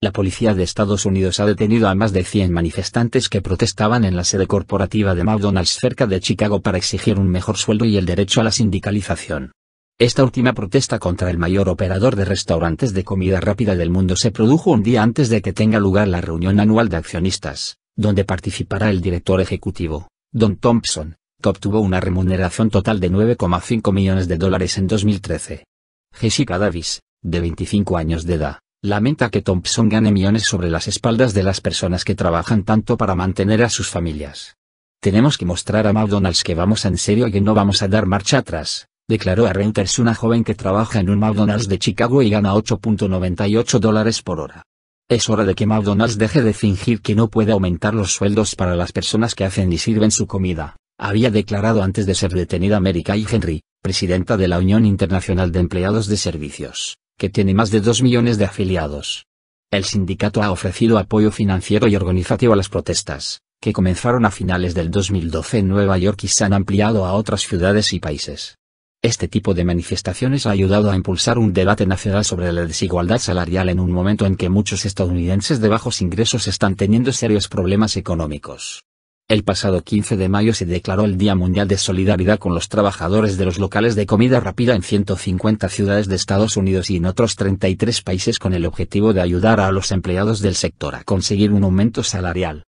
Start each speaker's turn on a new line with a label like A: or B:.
A: La policía de Estados Unidos ha detenido a más de 100 manifestantes que protestaban en la sede corporativa de McDonald's cerca de Chicago para exigir un mejor sueldo y el derecho a la sindicalización. Esta última protesta contra el mayor operador de restaurantes de comida rápida del mundo se produjo un día antes de que tenga lugar la reunión anual de accionistas, donde participará el director ejecutivo, Don Thompson, que obtuvo una remuneración total de 9,5 millones de dólares en 2013. Jessica Davis, de 25 años de edad, lamenta que Thompson gane millones sobre las espaldas de las personas que trabajan tanto para mantener a sus familias. Tenemos que mostrar a McDonald's que vamos en serio y que no vamos a dar marcha atrás, declaró a Reuters una joven que trabaja en un McDonald's de Chicago y gana 8.98 dólares por hora. Es hora de que McDonald's deje de fingir que no puede aumentar los sueldos para las personas que hacen y sirven su comida, había declarado antes de ser detenida Mary Kay Henry, presidenta de la Unión Internacional de Empleados de Servicios que tiene más de 2 millones de afiliados. El sindicato ha ofrecido apoyo financiero y organizativo a las protestas, que comenzaron a finales del 2012 en Nueva York y se han ampliado a otras ciudades y países. Este tipo de manifestaciones ha ayudado a impulsar un debate nacional sobre la desigualdad salarial en un momento en que muchos estadounidenses de bajos ingresos están teniendo serios problemas económicos. El pasado 15 de mayo se declaró el Día Mundial de Solidaridad con los trabajadores de los locales de comida rápida en 150 ciudades de Estados Unidos y en otros 33 países con el objetivo de ayudar a los empleados del sector a conseguir un aumento salarial.